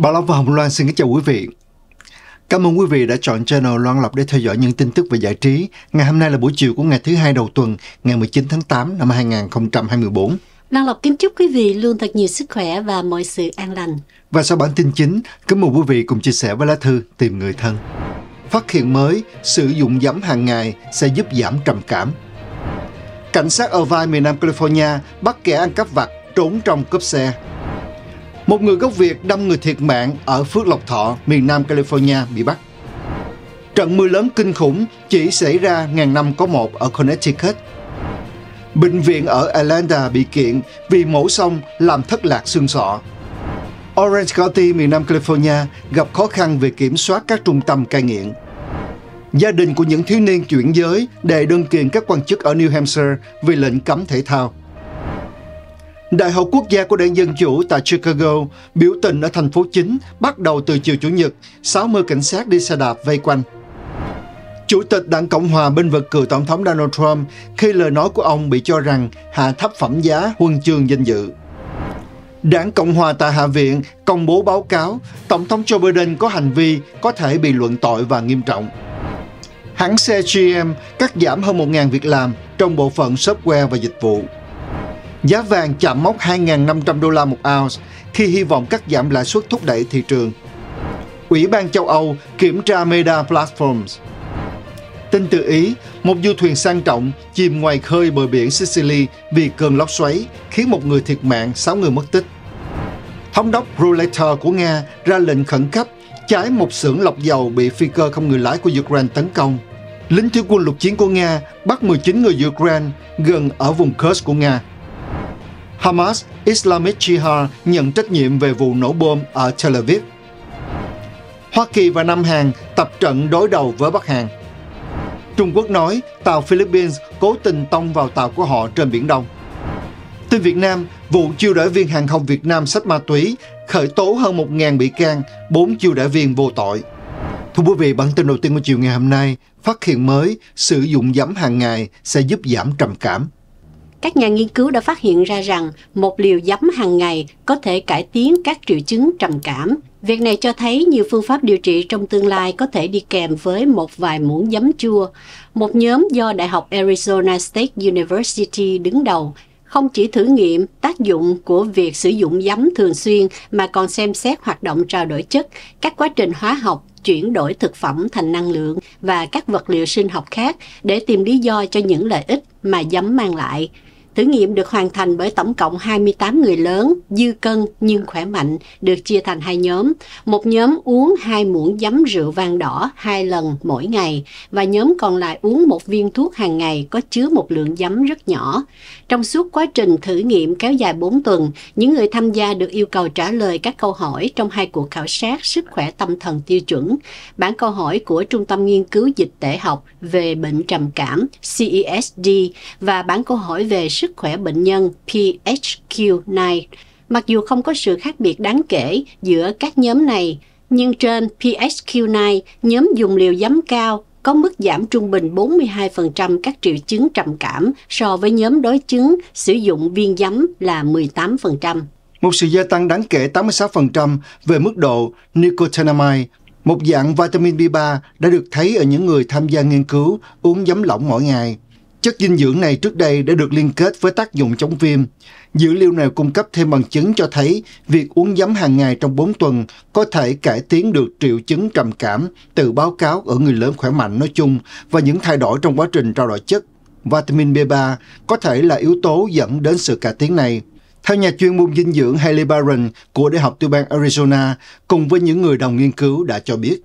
Bảo Long và Hồng Loan xin kính chào quý vị. Cảm ơn quý vị đã chọn channel Loan Lộc để theo dõi những tin tức về giải trí. Ngày hôm nay là buổi chiều của ngày thứ hai đầu tuần, ngày 19 tháng 8 năm 2024. Loan Lộc kính chúc quý vị luôn thật nhiều sức khỏe và mọi sự an lành. Và sau bản tin chính, kính mời quý vị cùng chia sẻ với lá thư tìm người thân. Phát hiện mới, sử dụng giấm hàng ngày sẽ giúp giảm trầm cảm. Cảnh sát ở vai miền Nam California bắt kẻ ăn cắp vặt trốn trong cốp xe. Một người gốc Việt đâm người thiệt mạng ở Phước Lộc Thọ, miền Nam California bị bắt. Trận mưa lớn kinh khủng chỉ xảy ra ngàn năm có một ở Connecticut. Bệnh viện ở Atlanta bị kiện vì mổ xong làm thất lạc xương sọ. Orange County, miền Nam California gặp khó khăn về kiểm soát các trung tâm cai nghiện. Gia đình của những thiếu niên chuyển giới đệ đơn kiện các quan chức ở New Hampshire vì lệnh cấm thể thao. Đại học quốc gia của đảng Dân Chủ tại Chicago biểu tình ở thành phố chính bắt đầu từ chiều Chủ nhật, 60 cảnh sát đi xe đạp vây quanh. Chủ tịch đảng Cộng hòa bên vực cựu Tổng thống Donald Trump khi lời nói của ông bị cho rằng hạ thấp phẩm giá huân chương danh dự. Đảng Cộng hòa tại Hạ viện công bố báo cáo Tổng thống Joe Biden có hành vi có thể bị luận tội và nghiêm trọng. Hãng xe GM cắt giảm hơn 1.000 việc làm trong bộ phận software và dịch vụ. Giá vàng chạm mốc 2.500 đô la một ounce khi hy vọng cắt giảm lãi suất thúc đẩy thị trường. Ủy ban châu Âu kiểm tra Meta Platforms. Tin từ Ý, một du thuyền sang trọng chìm ngoài khơi bờ biển Sicily vì cơn lốc xoáy, khiến một người thiệt mạng, 6 người mất tích. Thống đốc Ruleta của Nga ra lệnh khẩn cấp trái một xưởng lọc dầu bị phi cơ không người lái của Ukraine tấn công. Lính thủy quân lục chiến của Nga bắt 19 người Ukraine gần ở vùng Kursk của Nga. Hamas Islamic Jihad nhận trách nhiệm về vụ nổ bom ở Tel Aviv. Hoa Kỳ và Nam Hàn tập trận đối đầu với Bắc Hàn. Trung Quốc nói tàu Philippines cố tình tông vào tàu của họ trên Biển Đông. Tin Việt Nam, vụ chiêu đãi viên hàng không Việt Nam sách ma túy, khởi tố hơn 1.000 bị can, 4 chiêu đãi viên vô tội. Thưa quý vị, bản tin đầu tiên của chiều ngày hôm nay, phát hiện mới sử dụng giấm hàng ngày sẽ giúp giảm trầm cảm. Các nhà nghiên cứu đã phát hiện ra rằng một liều giấm hàng ngày có thể cải tiến các triệu chứng trầm cảm. Việc này cho thấy nhiều phương pháp điều trị trong tương lai có thể đi kèm với một vài muỗng giấm chua. Một nhóm do Đại học Arizona State University đứng đầu không chỉ thử nghiệm tác dụng của việc sử dụng giấm thường xuyên mà còn xem xét hoạt động trao đổi chất, các quá trình hóa học chuyển đổi thực phẩm thành năng lượng và các vật liệu sinh học khác để tìm lý do cho những lợi ích mà giấm mang lại. Thử nghiệm được hoàn thành bởi tổng cộng 28 người lớn, dư cân nhưng khỏe mạnh, được chia thành hai nhóm. Một nhóm uống hai muỗng giấm rượu vang đỏ hai lần mỗi ngày và nhóm còn lại uống một viên thuốc hàng ngày có chứa một lượng giấm rất nhỏ. Trong suốt quá trình thử nghiệm kéo dài 4 tuần, những người tham gia được yêu cầu trả lời các câu hỏi trong hai cuộc khảo sát sức khỏe tâm thần tiêu chuẩn. Bản câu hỏi của Trung tâm Nghiên cứu Dịch tễ học về bệnh trầm cảm CESD và bản câu hỏi về sức sức khỏe bệnh nhân PHQ9. Mặc dù không có sự khác biệt đáng kể giữa các nhóm này, nhưng trên PHQ9, nhóm dùng liều giấm cao có mức giảm trung bình 42% các triệu chứng trầm cảm so với nhóm đối chứng sử dụng viên giấm là 18%. Một sự gia tăng đáng kể 86% về mức độ nicotinamide, một dạng vitamin B3 đã được thấy ở những người tham gia nghiên cứu uống giấm lỏng mỗi ngày. Chất dinh dưỡng này trước đây đã được liên kết với tác dụng chống viêm. Dữ liệu này cung cấp thêm bằng chứng cho thấy việc uống giấm hàng ngày trong 4 tuần có thể cải tiến được triệu chứng trầm cảm từ báo cáo ở người lớn khỏe mạnh nói chung và những thay đổi trong quá trình trao đổi chất. Vitamin B3 có thể là yếu tố dẫn đến sự cải tiến này. Theo nhà chuyên môn dinh dưỡng Haley Barron của Đại học Tiểu bang Arizona cùng với những người đồng nghiên cứu đã cho biết.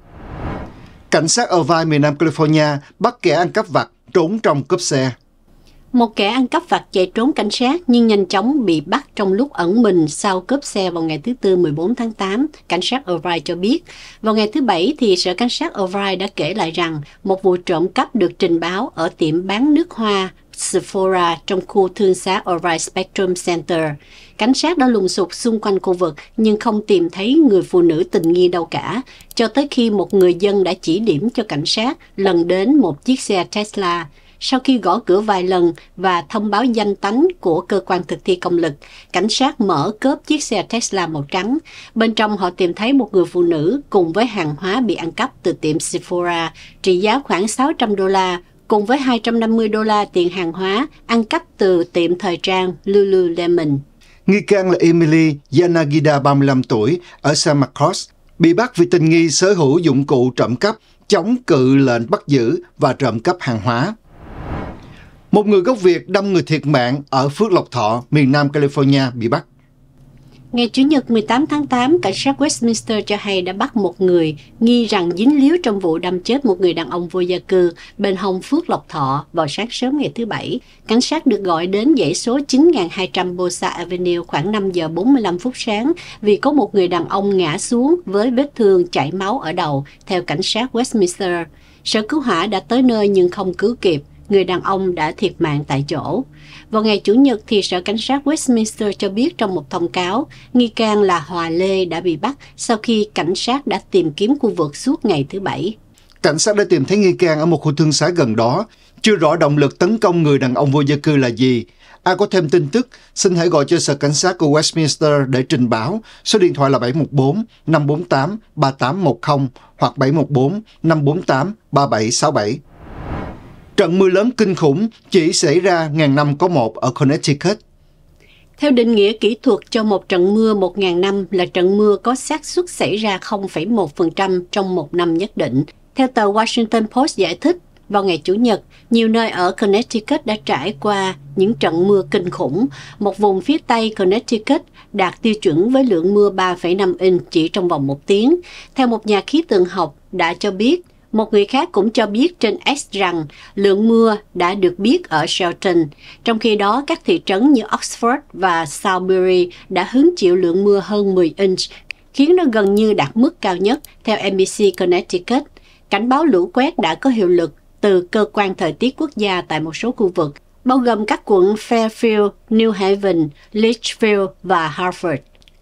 Cảnh sát ở vai miền Nam California bắt kẻ ăn cắp vặt trốn trong cốp xe. Một kẻ ăn cắp vặt chạy trốn cảnh sát nhưng nhanh chóng bị bắt trong lúc ẩn mình sau cướp xe vào ngày thứ Tư 14 tháng 8, cảnh sát O'Brien cho biết. Vào ngày thứ Bảy, thì sở cảnh sát O'Brien đã kể lại rằng một vụ trộm cắp được trình báo ở tiệm bán nước hoa Sephora trong khu thương xá Orion Spectrum Center. Cảnh sát đã lùng sục xung quanh khu vực nhưng không tìm thấy người phụ nữ tình nghi đâu cả, cho tới khi một người dân đã chỉ điểm cho cảnh sát lần đến một chiếc xe Tesla. Sau khi gõ cửa vài lần và thông báo danh tánh của cơ quan thực thi công lực, cảnh sát mở cốp chiếc xe Tesla màu trắng. Bên trong họ tìm thấy một người phụ nữ cùng với hàng hóa bị ăn cắp từ tiệm Sephora, trị giá khoảng 600 đô la, cùng với 250 đô la tiền hàng hóa ăn cắp từ tiệm thời trang Lululemon. Nghi can là Emily Yanagida, 35 tuổi, ở San Marcos, bị bắt vì tình nghi sở hữu dụng cụ trộm cắp, chống cự lệnh bắt giữ và trộm cắp hàng hóa. Một người gốc Việt đâm người thiệt mạng ở Phước Lộc Thọ, miền Nam California bị bắt. Ngày Chủ nhật 18 tháng 8, cảnh sát Westminster cho hay đã bắt một người nghi rằng dính líu trong vụ đâm chết một người đàn ông vô gia cư bên Hồng Phước Lộc Thọ vào sáng sớm ngày thứ Bảy. Cảnh sát được gọi đến dãy số 9200 Bosa Avenue khoảng 5 giờ 45 phút sáng vì có một người đàn ông ngã xuống với vết thương chảy máu ở đầu, theo cảnh sát Westminster. Sở cứu hỏa đã tới nơi nhưng không cứu kịp người đàn ông đã thiệt mạng tại chỗ. Vào ngày Chủ nhật thì Sở Cảnh sát Westminster cho biết trong một thông cáo, nghi can là Hòa Lê đã bị bắt sau khi cảnh sát đã tìm kiếm khu vực suốt ngày thứ Bảy. Cảnh sát đã tìm thấy nghi can ở một khu thương xá gần đó. Chưa rõ động lực tấn công người đàn ông vô gia cư là gì. Ai có thêm tin tức, xin hãy gọi cho Sở Cảnh sát của Westminster để trình báo. Số điện thoại là 714 548 3810 hoặc 714 548 3767. Trận mưa lớn kinh khủng chỉ xảy ra ngàn năm có một ở Connecticut. Theo định nghĩa kỹ thuật cho một trận mưa 1.000 năm là trận mưa có xác suất xảy ra 0,1% trong một năm nhất định. Theo tờ Washington Post giải thích, vào ngày Chủ nhật, nhiều nơi ở Connecticut đã trải qua những trận mưa kinh khủng. Một vùng phía Tây Connecticut đạt tiêu chuẩn với lượng mưa 3,5 inch chỉ trong vòng một tiếng. Theo một nhà khí tượng học đã cho biết, một người khác cũng cho biết trên X rằng lượng mưa đã được biết ở Shelton, trong khi đó các thị trấn như Oxford và Salisbury đã hứng chịu lượng mưa hơn 10 inch, khiến nó gần như đạt mức cao nhất theo NBC Connecticut. Cảnh báo lũ quét đã có hiệu lực từ cơ quan thời tiết quốc gia tại một số khu vực, bao gồm các quận Fairfield, New Haven, Litchfield và Hartford.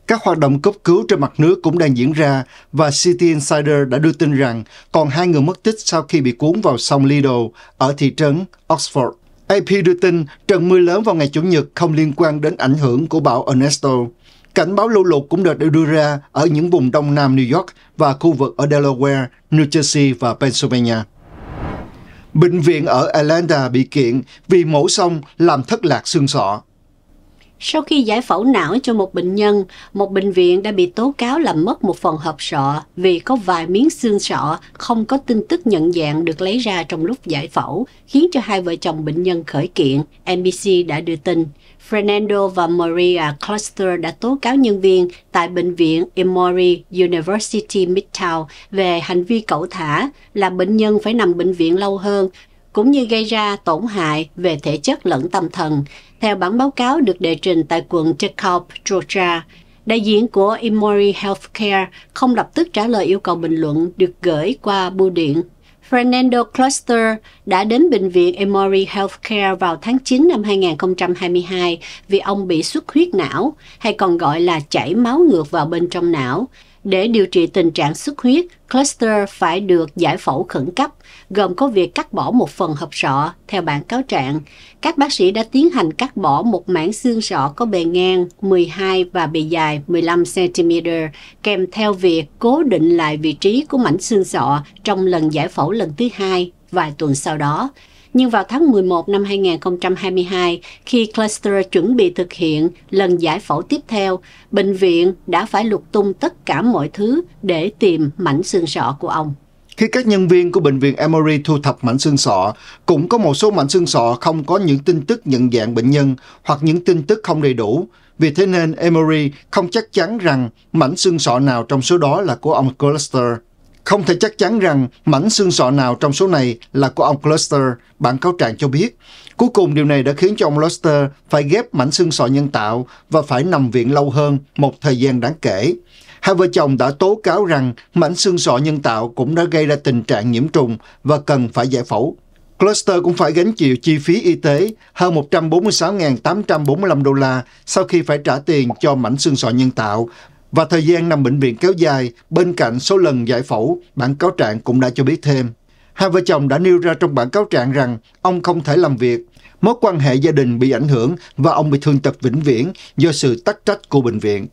Các hoạt động cấp cứu trên mặt nước cũng đang diễn ra và City Insider đã đưa tin rằng còn hai người mất tích sau khi bị cuốn vào sông Lido ở thị trấn Oxford. AP đưa tin trận mưa lớn vào ngày Chủ nhật không liên quan đến ảnh hưởng của bão Ernesto. Cảnh báo lũ lụt cũng được đưa ra ở những vùng đông nam New York và khu vực ở Delaware, New Jersey và Pennsylvania. Bệnh viện ở Atlanta bị kiện vì mổ xong làm thất lạc xương sọ. Sau khi giải phẫu não cho một bệnh nhân, một bệnh viện đã bị tố cáo làm mất một phần hộp sọ vì có vài miếng xương sọ không có tin tức nhận dạng được lấy ra trong lúc giải phẫu, khiến cho hai vợ chồng bệnh nhân khởi kiện, NBC đã đưa tin. Fernando và Maria Cluster đã tố cáo nhân viên tại Bệnh viện Emory University Midtown về hành vi cẩu thả là bệnh nhân phải nằm bệnh viện lâu hơn cũng như gây ra tổn hại về thể chất lẫn tâm thần. Theo bản báo cáo được đệ trình tại quận Dekalb, Georgia, đại diện của Emory Healthcare không lập tức trả lời yêu cầu bình luận được gửi qua bưu điện. Fernando Cluster đã đến bệnh viện Emory Healthcare vào tháng 9 năm 2022 vì ông bị xuất huyết não, hay còn gọi là chảy máu ngược vào bên trong não. Để điều trị tình trạng xuất huyết, cluster phải được giải phẫu khẩn cấp, gồm có việc cắt bỏ một phần hộp sọ. Theo bản cáo trạng, các bác sĩ đã tiến hành cắt bỏ một mảng xương sọ có bề ngang 12 và bề dài 15cm, kèm theo việc cố định lại vị trí của mảnh xương sọ trong lần giải phẫu lần thứ hai vài tuần sau đó. Nhưng vào tháng 11 năm 2022, khi cluster chuẩn bị thực hiện lần giải phẫu tiếp theo, bệnh viện đã phải lục tung tất cả mọi thứ để tìm mảnh xương sọ của ông. Khi các nhân viên của bệnh viện Emory thu thập mảnh xương sọ, cũng có một số mảnh xương sọ không có những tin tức nhận dạng bệnh nhân hoặc những tin tức không đầy đủ. Vì thế nên Emory không chắc chắn rằng mảnh xương sọ nào trong số đó là của ông Cluster. Không thể chắc chắn rằng mảnh xương sọ nào trong số này là của ông Cluster, bản cáo trạng cho biết. Cuối cùng điều này đã khiến cho ông Cluster phải ghép mảnh xương sọ nhân tạo và phải nằm viện lâu hơn một thời gian đáng kể. Hai vợ chồng đã tố cáo rằng mảnh xương sọ nhân tạo cũng đã gây ra tình trạng nhiễm trùng và cần phải giải phẫu. Cluster cũng phải gánh chịu chi phí y tế hơn 146.845 đô la sau khi phải trả tiền cho mảnh xương sọ nhân tạo và thời gian nằm bệnh viện kéo dài, bên cạnh số lần giải phẫu, bản cáo trạng cũng đã cho biết thêm. Hai vợ chồng đã nêu ra trong bản cáo trạng rằng ông không thể làm việc, mối quan hệ gia đình bị ảnh hưởng và ông bị thương tật vĩnh viễn do sự tắc trách của bệnh viện.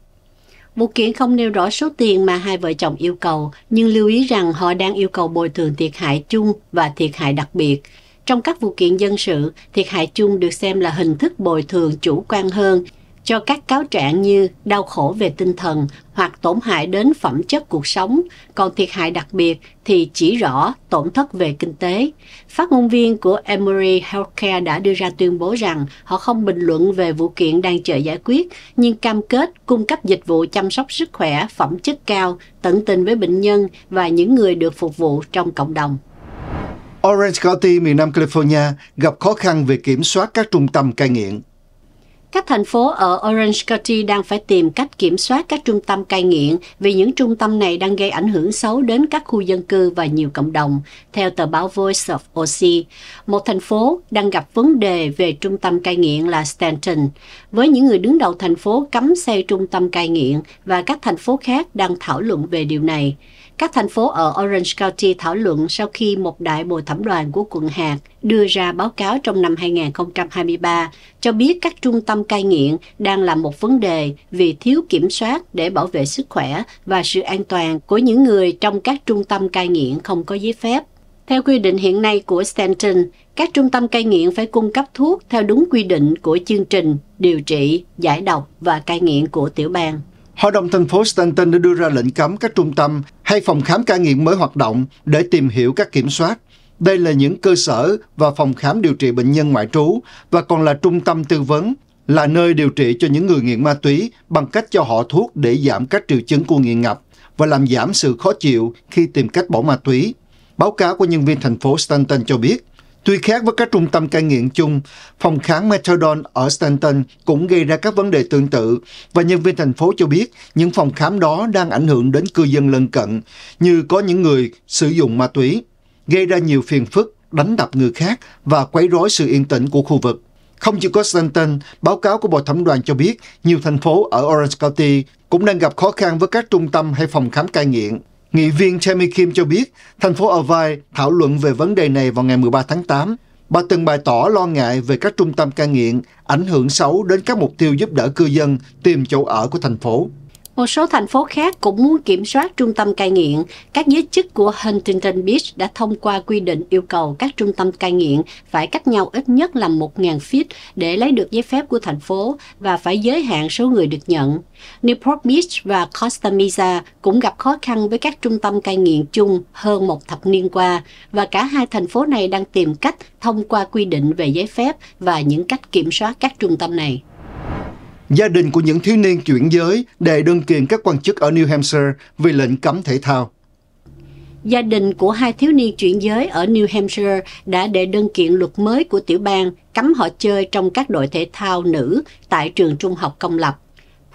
Một kiện không nêu rõ số tiền mà hai vợ chồng yêu cầu, nhưng lưu ý rằng họ đang yêu cầu bồi thường thiệt hại chung và thiệt hại đặc biệt. Trong các vụ kiện dân sự, thiệt hại chung được xem là hình thức bồi thường chủ quan hơn – cho các cáo trạng như đau khổ về tinh thần hoặc tổn hại đến phẩm chất cuộc sống, còn thiệt hại đặc biệt thì chỉ rõ tổn thất về kinh tế. Phát ngôn viên của Emory Healthcare đã đưa ra tuyên bố rằng họ không bình luận về vụ kiện đang chờ giải quyết, nhưng cam kết cung cấp dịch vụ chăm sóc sức khỏe phẩm chất cao, tận tình với bệnh nhân và những người được phục vụ trong cộng đồng. Orange County, miền Nam California gặp khó khăn về kiểm soát các trung tâm cai nghiện các thành phố ở Orange County đang phải tìm cách kiểm soát các trung tâm cai nghiện vì những trung tâm này đang gây ảnh hưởng xấu đến các khu dân cư và nhiều cộng đồng, theo tờ báo Voice of OC. Một thành phố đang gặp vấn đề về trung tâm cai nghiện là Stanton, với những người đứng đầu thành phố cấm xây trung tâm cai nghiện và các thành phố khác đang thảo luận về điều này. Các thành phố ở Orange County thảo luận sau khi một đại bồi thẩm đoàn của quận hạt đưa ra báo cáo trong năm 2023 cho biết các trung tâm cai nghiện đang là một vấn đề vì thiếu kiểm soát để bảo vệ sức khỏe và sự an toàn của những người trong các trung tâm cai nghiện không có giấy phép. Theo quy định hiện nay của Stanton, các trung tâm cai nghiện phải cung cấp thuốc theo đúng quy định của chương trình điều trị, giải độc và cai nghiện của tiểu bang. Hội đồng thành phố Stanton đã đưa ra lệnh cấm các trung tâm hay phòng khám cai nghiện mới hoạt động để tìm hiểu các kiểm soát. Đây là những cơ sở và phòng khám điều trị bệnh nhân ngoại trú và còn là trung tâm tư vấn, là nơi điều trị cho những người nghiện ma túy bằng cách cho họ thuốc để giảm các triệu chứng của nghiện ngập và làm giảm sự khó chịu khi tìm cách bỏ ma túy. Báo cáo của nhân viên thành phố Stanton cho biết, Tuy khác với các trung tâm cai nghiện chung, phòng khám Methadone ở Stanton cũng gây ra các vấn đề tương tự và nhân viên thành phố cho biết những phòng khám đó đang ảnh hưởng đến cư dân lân cận như có những người sử dụng ma túy, gây ra nhiều phiền phức, đánh đập người khác và quấy rối sự yên tĩnh của khu vực. Không chỉ có Stanton, báo cáo của Bộ Thẩm đoàn cho biết nhiều thành phố ở Orange County cũng đang gặp khó khăn với các trung tâm hay phòng khám cai nghiện. Nghị viên Tammy Kim cho biết, thành phố Avai thảo luận về vấn đề này vào ngày 13 tháng 8. Bà từng bày tỏ lo ngại về các trung tâm cai nghiện ảnh hưởng xấu đến các mục tiêu giúp đỡ cư dân tìm chỗ ở của thành phố. Một số thành phố khác cũng muốn kiểm soát trung tâm cai nghiện. Các giới chức của Huntington Beach đã thông qua quy định yêu cầu các trung tâm cai nghiện phải cách nhau ít nhất là 1.000 feet để lấy được giấy phép của thành phố và phải giới hạn số người được nhận. Newport Beach và Costa Mesa cũng gặp khó khăn với các trung tâm cai nghiện chung hơn một thập niên qua và cả hai thành phố này đang tìm cách thông qua quy định về giấy phép và những cách kiểm soát các trung tâm này gia đình của những thiếu niên chuyển giới đệ đơn kiện các quan chức ở New Hampshire vì lệnh cấm thể thao. Gia đình của hai thiếu niên chuyển giới ở New Hampshire đã đệ đơn kiện luật mới của tiểu bang cấm họ chơi trong các đội thể thao nữ tại trường trung học công lập.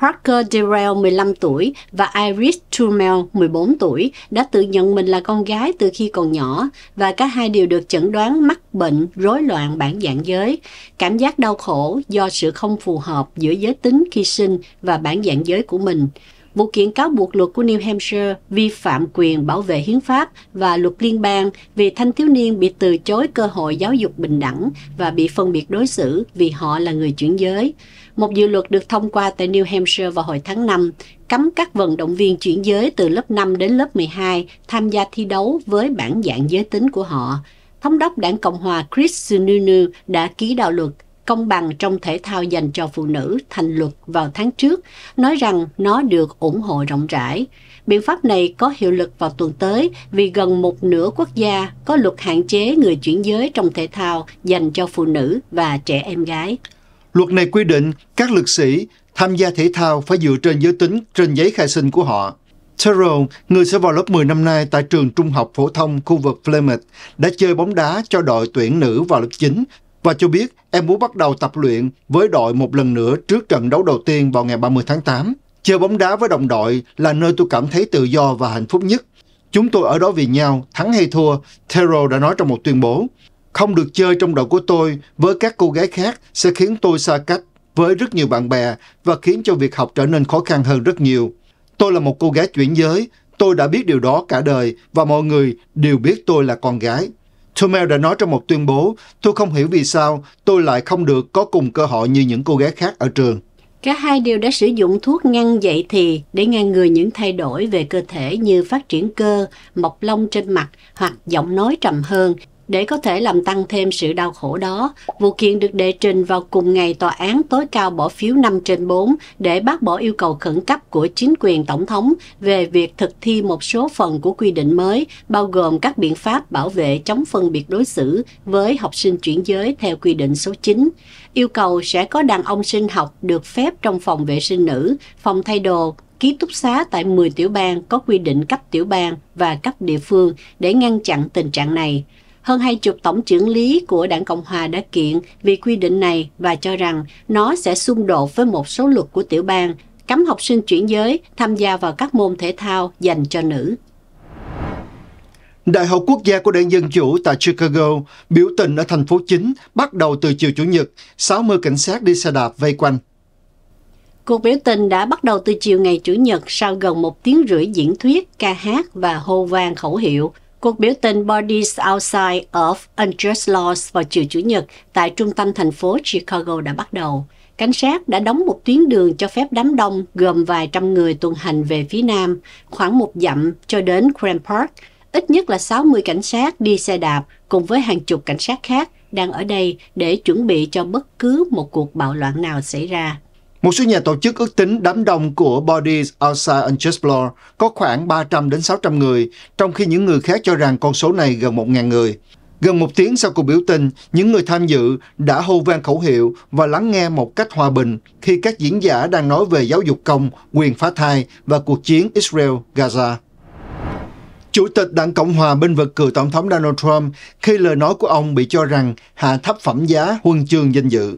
Parker Derrell, 15 tuổi, và Iris Trumel, 14 tuổi, đã tự nhận mình là con gái từ khi còn nhỏ và cả hai đều được chẩn đoán mắc bệnh rối loạn bản dạng giới, cảm giác đau khổ do sự không phù hợp giữa giới tính khi sinh và bản dạng giới của mình. Vụ kiện cáo buộc luật của New Hampshire vi phạm quyền bảo vệ hiến pháp và luật liên bang vì thanh thiếu niên bị từ chối cơ hội giáo dục bình đẳng và bị phân biệt đối xử vì họ là người chuyển giới một dự luật được thông qua tại New Hampshire vào hồi tháng 5 cấm các vận động viên chuyển giới từ lớp 5 đến lớp 12 tham gia thi đấu với bản dạng giới tính của họ. Thống đốc đảng Cộng hòa Chris Sununu đã ký đạo luật công bằng trong thể thao dành cho phụ nữ thành luật vào tháng trước, nói rằng nó được ủng hộ rộng rãi. Biện pháp này có hiệu lực vào tuần tới vì gần một nửa quốc gia có luật hạn chế người chuyển giới trong thể thao dành cho phụ nữ và trẻ em gái. Luật này quy định các lực sĩ tham gia thể thao phải dựa trên giới tính trên giấy khai sinh của họ. Terrell, người sẽ vào lớp 10 năm nay tại trường trung học phổ thông khu vực Plymouth, đã chơi bóng đá cho đội tuyển nữ vào lớp 9 và cho biết em muốn bắt đầu tập luyện với đội một lần nữa trước trận đấu đầu tiên vào ngày 30 tháng 8. Chơi bóng đá với đồng đội là nơi tôi cảm thấy tự do và hạnh phúc nhất. Chúng tôi ở đó vì nhau, thắng hay thua, Terrell đã nói trong một tuyên bố. Không được chơi trong đội của tôi với các cô gái khác sẽ khiến tôi xa cách với rất nhiều bạn bè và khiến cho việc học trở nên khó khăn hơn rất nhiều. Tôi là một cô gái chuyển giới, tôi đã biết điều đó cả đời và mọi người đều biết tôi là con gái. Tomel đã nói trong một tuyên bố, tôi không hiểu vì sao tôi lại không được có cùng cơ hội như những cô gái khác ở trường. Cả hai đều đã sử dụng thuốc ngăn dậy thì để ngăn ngừa những thay đổi về cơ thể như phát triển cơ, mọc lông trên mặt hoặc giọng nói trầm hơn để có thể làm tăng thêm sự đau khổ đó, vụ kiện được đệ trình vào cùng ngày tòa án tối cao bỏ phiếu 5 trên 4 để bác bỏ yêu cầu khẩn cấp của chính quyền tổng thống về việc thực thi một số phần của quy định mới, bao gồm các biện pháp bảo vệ chống phân biệt đối xử với học sinh chuyển giới theo quy định số 9. Yêu cầu sẽ có đàn ông sinh học được phép trong phòng vệ sinh nữ, phòng thay đồ, ký túc xá tại 10 tiểu bang có quy định cấp tiểu bang và cấp địa phương để ngăn chặn tình trạng này. Hơn hai chục tổng trưởng lý của đảng Cộng Hòa đã kiện vì quy định này và cho rằng nó sẽ xung đột với một số luật của tiểu bang cấm học sinh chuyển giới tham gia vào các môn thể thao dành cho nữ. Đại học Quốc gia của đảng Dân Chủ tại Chicago biểu tình ở thành phố chính bắt đầu từ chiều Chủ nhật, 60 cảnh sát đi xe đạp vây quanh. Cuộc biểu tình đã bắt đầu từ chiều ngày Chủ nhật sau gần một tiếng rưỡi diễn thuyết, ca hát và hô vang khẩu hiệu. Cuộc biểu tình Bodies Outside of Unjust Laws vào chiều Chủ nhật tại trung tâm thành phố Chicago đã bắt đầu. Cảnh sát đã đóng một tuyến đường cho phép đám đông gồm vài trăm người tuần hành về phía nam, khoảng một dặm cho đến Grand Park. Ít nhất là 60 cảnh sát đi xe đạp cùng với hàng chục cảnh sát khác đang ở đây để chuẩn bị cho bất cứ một cuộc bạo loạn nào xảy ra. Một số nhà tổ chức ước tính đám đông của Bodies Outside Unjust Law có khoảng 300 đến 600 người, trong khi những người khác cho rằng con số này gần 1.000 người. Gần một tiếng sau cuộc biểu tình, những người tham dự đã hô vang khẩu hiệu và lắng nghe một cách hòa bình khi các diễn giả đang nói về giáo dục công, quyền phá thai và cuộc chiến Israel-Gaza. Chủ tịch Đảng Cộng hòa bên vực cựu Tổng thống Donald Trump khi lời nói của ông bị cho rằng hạ thấp phẩm giá huân chương danh dự.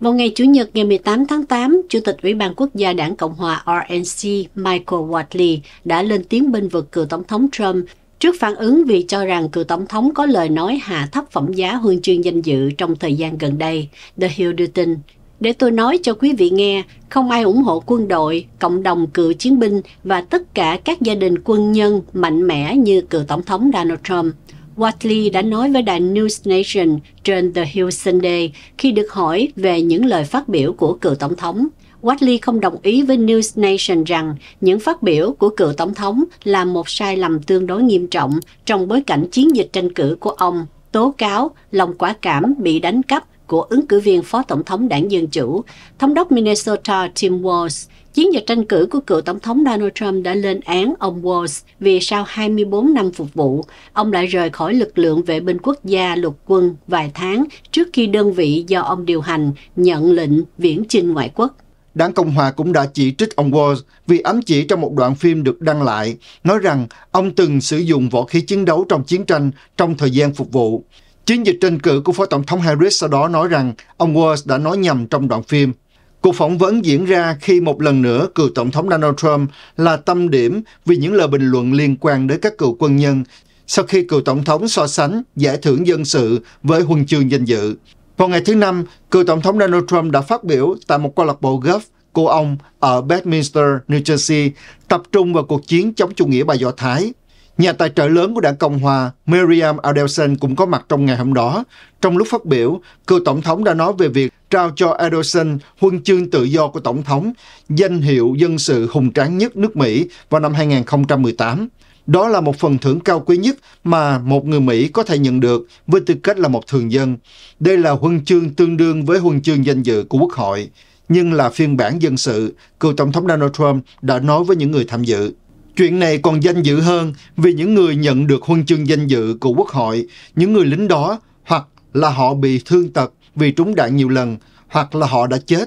Vào ngày Chủ nhật ngày 18 tháng 8, Chủ tịch Ủy ban Quốc gia Đảng Cộng hòa RNC Michael Watley đã lên tiếng bênh vực cựu Tổng thống Trump trước phản ứng vì cho rằng cựu Tổng thống có lời nói hạ thấp phẩm giá huân chương danh dự trong thời gian gần đây. The Hill đưa tin, để tôi nói cho quý vị nghe, không ai ủng hộ quân đội, cộng đồng cựu chiến binh và tất cả các gia đình quân nhân mạnh mẽ như cựu Tổng thống Donald Trump. Watley đã nói với đài News Nation trên The Hill Sunday khi được hỏi về những lời phát biểu của cựu tổng thống. Watley không đồng ý với News Nation rằng những phát biểu của cựu tổng thống là một sai lầm tương đối nghiêm trọng trong bối cảnh chiến dịch tranh cử của ông, tố cáo lòng quả cảm bị đánh cắp của ứng cử viên phó tổng thống đảng Dân Chủ, thống đốc Minnesota Tim Walz. Chiến dịch tranh cử của cựu tổng thống Donald Trump đã lên án ông Walz vì sau 24 năm phục vụ, ông lại rời khỏi lực lượng vệ binh quốc gia lục quân vài tháng trước khi đơn vị do ông điều hành nhận lệnh viễn chinh ngoại quốc. Đảng Cộng Hòa cũng đã chỉ trích ông Walz vì ám chỉ trong một đoạn phim được đăng lại, nói rằng ông từng sử dụng võ khí chiến đấu trong chiến tranh trong thời gian phục vụ. Chiến dịch tranh cử của Phó Tổng thống Harris sau đó nói rằng ông Walsh đã nói nhầm trong đoạn phim. Cuộc phỏng vấn diễn ra khi một lần nữa cựu Tổng thống Donald Trump là tâm điểm vì những lời bình luận liên quan đến các cựu quân nhân sau khi cựu Tổng thống so sánh giải thưởng dân sự với huân chương danh dự. Vào ngày thứ Năm, cựu Tổng thống Donald Trump đã phát biểu tại một câu lạc bộ golf của ông ở Bedminster, New Jersey, tập trung vào cuộc chiến chống chủ nghĩa bà Do Thái Nhà tài trợ lớn của đảng Cộng Hòa Miriam Adelson cũng có mặt trong ngày hôm đó. Trong lúc phát biểu, cựu Tổng thống đã nói về việc trao cho Adelson huân chương tự do của Tổng thống, danh hiệu dân sự hùng tráng nhất nước Mỹ vào năm 2018. Đó là một phần thưởng cao quý nhất mà một người Mỹ có thể nhận được với tư cách là một thường dân. Đây là huân chương tương đương với huân chương danh dự của Quốc hội, nhưng là phiên bản dân sự, cựu Tổng thống Donald Trump đã nói với những người tham dự. Chuyện này còn danh dự hơn vì những người nhận được huân chương danh dự của quốc hội, những người lính đó hoặc là họ bị thương tật vì trúng đạn nhiều lần, hoặc là họ đã chết.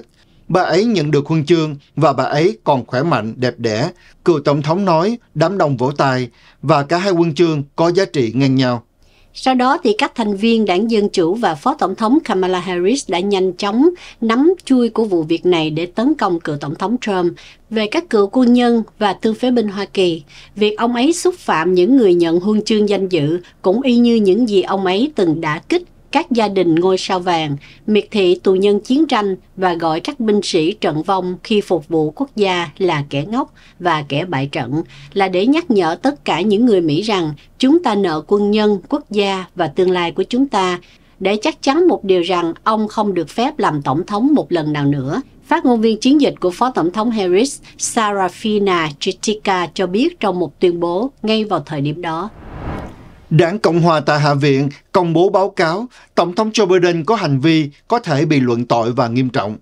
Bà ấy nhận được huân chương và bà ấy còn khỏe mạnh, đẹp đẽ. Cựu Tổng thống nói, đám đông vỗ tay và cả hai huân chương có giá trị ngang nhau. Sau đó thì các thành viên đảng Dân Chủ và Phó Tổng thống Kamala Harris đã nhanh chóng nắm chui của vụ việc này để tấn công cựu Tổng thống Trump về các cựu quân nhân và tư phế binh Hoa Kỳ. Việc ông ấy xúc phạm những người nhận huân chương danh dự cũng y như những gì ông ấy từng đã kích các gia đình ngôi sao vàng, miệt thị tù nhân chiến tranh và gọi các binh sĩ trận vong khi phục vụ quốc gia là kẻ ngốc và kẻ bại trận là để nhắc nhở tất cả những người Mỹ rằng chúng ta nợ quân nhân, quốc gia và tương lai của chúng ta để chắc chắn một điều rằng ông không được phép làm tổng thống một lần nào nữa. Phát ngôn viên chiến dịch của Phó Tổng thống Harris, Sarafina Chitika cho biết trong một tuyên bố ngay vào thời điểm đó. Đảng Cộng hòa tại Hạ viện công bố báo cáo Tổng thống Joe Biden có hành vi có thể bị luận tội và nghiêm trọng.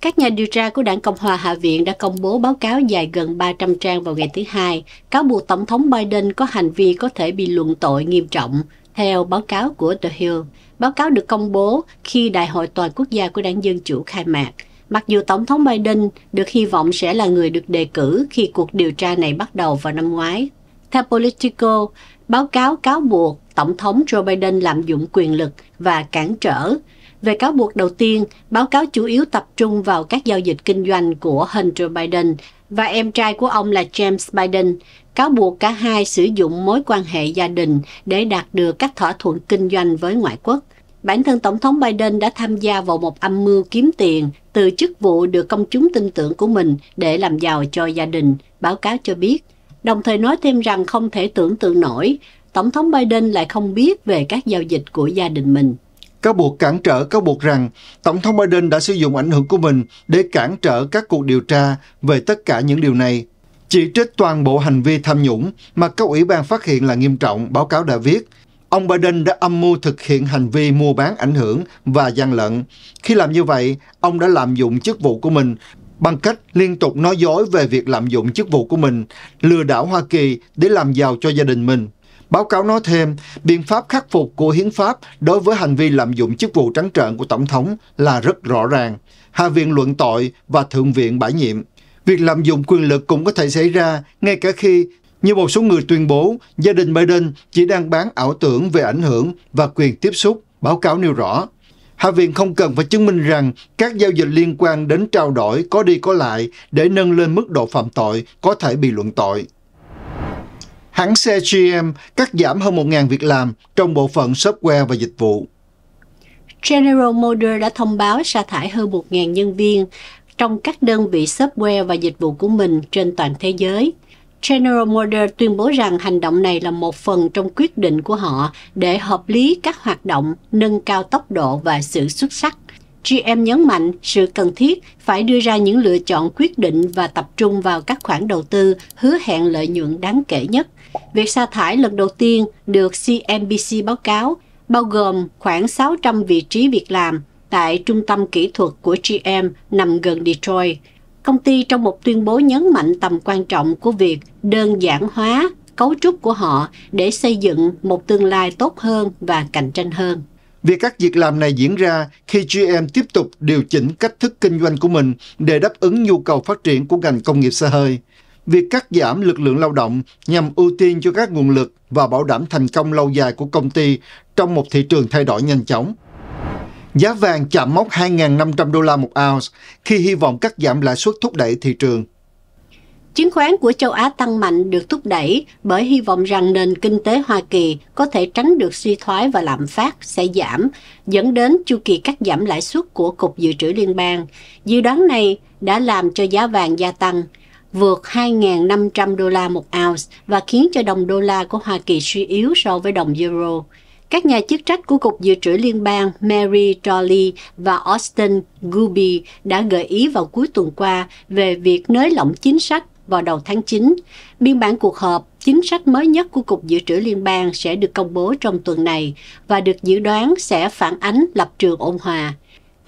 Các nhà điều tra của Đảng Cộng hòa Hạ viện đã công bố báo cáo dài gần 300 trang vào ngày thứ Hai, cáo buộc Tổng thống Biden có hành vi có thể bị luận tội nghiêm trọng, theo báo cáo của The Hill. Báo cáo được công bố khi Đại hội Toàn quốc gia của Đảng Dân Chủ khai mạc. Mặc dù Tổng thống Biden được hy vọng sẽ là người được đề cử khi cuộc điều tra này bắt đầu vào năm ngoái. Theo Politico, báo cáo cáo buộc Tổng thống Joe Biden lạm dụng quyền lực và cản trở. Về cáo buộc đầu tiên, báo cáo chủ yếu tập trung vào các giao dịch kinh doanh của Hunter Biden và em trai của ông là James Biden, cáo buộc cả hai sử dụng mối quan hệ gia đình để đạt được các thỏa thuận kinh doanh với ngoại quốc. Bản thân Tổng thống Biden đã tham gia vào một âm mưu kiếm tiền từ chức vụ được công chúng tin tưởng của mình để làm giàu cho gia đình, báo cáo cho biết đồng thời nói thêm rằng không thể tưởng tượng nổi Tổng thống Biden lại không biết về các giao dịch của gia đình mình. Cáo buộc cản trở cáo buộc rằng Tổng thống Biden đã sử dụng ảnh hưởng của mình để cản trở các cuộc điều tra về tất cả những điều này. Chỉ trích toàn bộ hành vi tham nhũng mà các ủy ban phát hiện là nghiêm trọng, báo cáo đã viết. Ông Biden đã âm mưu thực hiện hành vi mua bán ảnh hưởng và gian lận. Khi làm như vậy, ông đã lạm dụng chức vụ của mình bằng cách liên tục nói dối về việc lạm dụng chức vụ của mình, lừa đảo Hoa Kỳ để làm giàu cho gia đình mình. Báo cáo nói thêm, biện pháp khắc phục của hiến pháp đối với hành vi lạm dụng chức vụ trắng trợn của Tổng thống là rất rõ ràng. Hạ viện luận tội và Thượng viện bãi nhiệm. Việc lạm dụng quyền lực cũng có thể xảy ra ngay cả khi, như một số người tuyên bố, gia đình Biden chỉ đang bán ảo tưởng về ảnh hưởng và quyền tiếp xúc, báo cáo nêu rõ. Hạ viện không cần phải chứng minh rằng các giao dịch liên quan đến trao đổi có đi có lại để nâng lên mức độ phạm tội có thể bị luận tội. Hãng xe GM cắt giảm hơn 1.000 việc làm trong bộ phận software và dịch vụ. General Motors đã thông báo sa thải hơn 1.000 nhân viên trong các đơn vị software và dịch vụ của mình trên toàn thế giới – General Motors tuyên bố rằng hành động này là một phần trong quyết định của họ để hợp lý các hoạt động, nâng cao tốc độ và sự xuất sắc. GM nhấn mạnh sự cần thiết phải đưa ra những lựa chọn quyết định và tập trung vào các khoản đầu tư hứa hẹn lợi nhuận đáng kể nhất. Việc sa thải lần đầu tiên được CNBC báo cáo, bao gồm khoảng 600 vị trí việc làm tại trung tâm kỹ thuật của GM nằm gần Detroit. Công ty trong một tuyên bố nhấn mạnh tầm quan trọng của việc đơn giản hóa cấu trúc của họ để xây dựng một tương lai tốt hơn và cạnh tranh hơn. Việc các việc làm này diễn ra, khi GM tiếp tục điều chỉnh cách thức kinh doanh của mình để đáp ứng nhu cầu phát triển của ngành công nghiệp xe hơi. Việc cắt giảm lực lượng lao động nhằm ưu tiên cho các nguồn lực và bảo đảm thành công lâu dài của công ty trong một thị trường thay đổi nhanh chóng. Giá vàng chạm mốc 2.500 đô la một ounce khi hy vọng cắt giảm lãi suất thúc đẩy thị trường. Chứng khoán của châu Á tăng mạnh được thúc đẩy bởi hy vọng rằng nền kinh tế Hoa Kỳ có thể tránh được suy thoái và lạm phát sẽ giảm, dẫn đến chu kỳ cắt giảm lãi suất của Cục Dự trữ Liên bang. Dự đoán này đã làm cho giá vàng gia tăng, vượt 2.500 đô la một ounce và khiến cho đồng đô la của Hoa Kỳ suy yếu so với đồng euro. Các nhà chức trách của Cục Dự trữ Liên bang Mary Jolly và Austin Guby đã gợi ý vào cuối tuần qua về việc nới lỏng chính sách vào đầu tháng 9. Biên bản cuộc họp chính sách mới nhất của Cục Dự trữ Liên bang sẽ được công bố trong tuần này và được dự đoán sẽ phản ánh lập trường ôn hòa.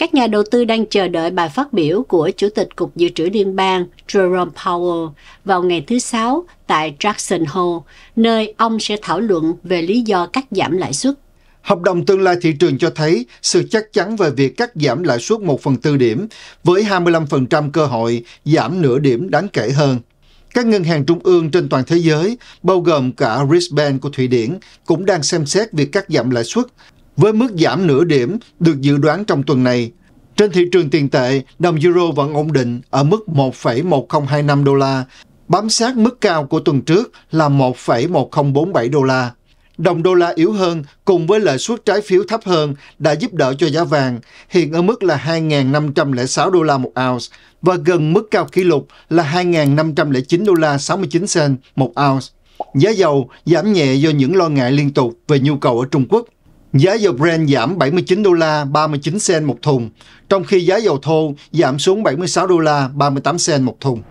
Các nhà đầu tư đang chờ đợi bài phát biểu của Chủ tịch Cục Dự trữ Liên bang Jerome Powell vào ngày thứ Sáu tại Jackson Hole, nơi ông sẽ thảo luận về lý do cắt giảm lãi suất. Hợp đồng tương lai thị trường cho thấy sự chắc chắn về việc cắt giảm lãi suất 1 phần tư điểm, với 25% cơ hội giảm nửa điểm đáng kể hơn. Các ngân hàng trung ương trên toàn thế giới, bao gồm cả Brisbane của Thụy Điển, cũng đang xem xét việc cắt giảm lãi suất với mức giảm nửa điểm được dự đoán trong tuần này. Trên thị trường tiền tệ, đồng euro vẫn ổn định ở mức 1,1025 đô la, bám sát mức cao của tuần trước là 1,1047 đô la. Đồng đô la yếu hơn cùng với lợi suất trái phiếu thấp hơn đã giúp đỡ cho giá vàng, hiện ở mức là 2.506 đô la một ounce và gần mức cao kỷ lục là 2.509 đô la 69 cent một ounce. Giá dầu giảm nhẹ do những lo ngại liên tục về nhu cầu ở Trung Quốc. Giá dầu Brent giảm 79 đô la 39 cent một thùng, trong khi giá dầu thô giảm xuống 76 đô la 38 cent một thùng.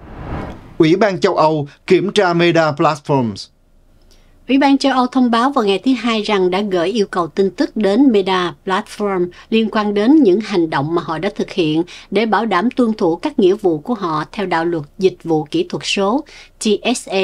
Ủy ban châu Âu kiểm tra Meta Platforms Ủy ban châu Âu thông báo vào ngày thứ Hai rằng đã gửi yêu cầu tin tức đến Meta Platform liên quan đến những hành động mà họ đã thực hiện để bảo đảm tuân thủ các nghĩa vụ của họ theo đạo luật dịch vụ kỹ thuật số TSA,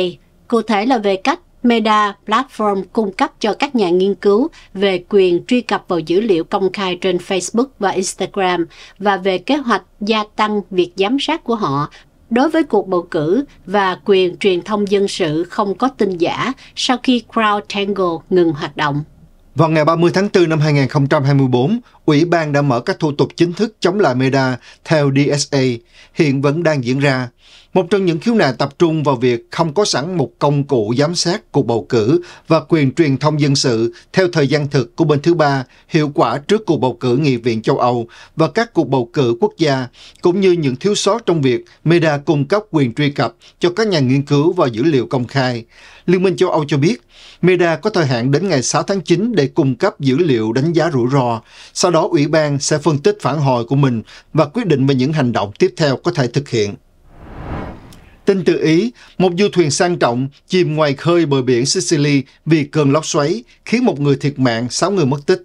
cụ thể là về cách Meta Platform cung cấp cho các nhà nghiên cứu về quyền truy cập vào dữ liệu công khai trên Facebook và Instagram và về kế hoạch gia tăng việc giám sát của họ đối với cuộc bầu cử và quyền truyền thông dân sự không có tin giả sau khi CrowdTangle ngừng hoạt động. Vào ngày 30 tháng 4 năm 2024, Ủy ban đã mở các thủ tục chính thức chống lại MEDA theo DSA, hiện vẫn đang diễn ra. Một trong những khiếu nại tập trung vào việc không có sẵn một công cụ giám sát cuộc bầu cử và quyền truyền thông dân sự theo thời gian thực của bên thứ ba hiệu quả trước cuộc bầu cử Nghị viện châu Âu và các cuộc bầu cử quốc gia, cũng như những thiếu sót trong việc MEDA cung cấp quyền truy cập cho các nhà nghiên cứu và dữ liệu công khai. Liên minh châu Âu cho biết, MEDA có thời hạn đến ngày 6 tháng 9 để cung cấp dữ liệu đánh giá rủi ro. Sau đó, Ủy ban sẽ phân tích phản hồi của mình và quyết định về những hành động tiếp theo có thể thực hiện. Tin từ Ý, một du thuyền sang trọng chìm ngoài khơi bờ biển Sicily vì cơn lốc xoáy, khiến một người thiệt mạng, sáu người mất tích.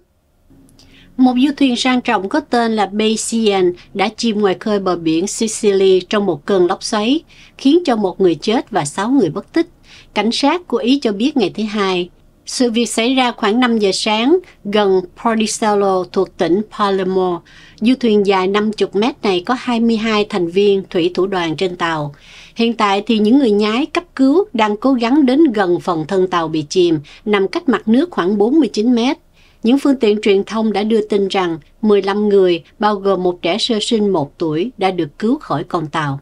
Một du thuyền sang trọng có tên là Bayesian đã chìm ngoài khơi bờ biển Sicily trong một cơn lốc xoáy, khiến cho một người chết và sáu người mất tích. Cảnh sát của Ý cho biết ngày thứ Hai. Sự việc xảy ra khoảng 5 giờ sáng gần Porticello thuộc tỉnh Palermo. Du thuyền dài 50 mét này có 22 thành viên thủy thủ đoàn trên tàu. Hiện tại thì những người nhái cấp cứu đang cố gắng đến gần phần thân tàu bị chìm, nằm cách mặt nước khoảng 49 mét. Những phương tiện truyền thông đã đưa tin rằng 15 người, bao gồm một trẻ sơ sinh 1 tuổi, đã được cứu khỏi con tàu.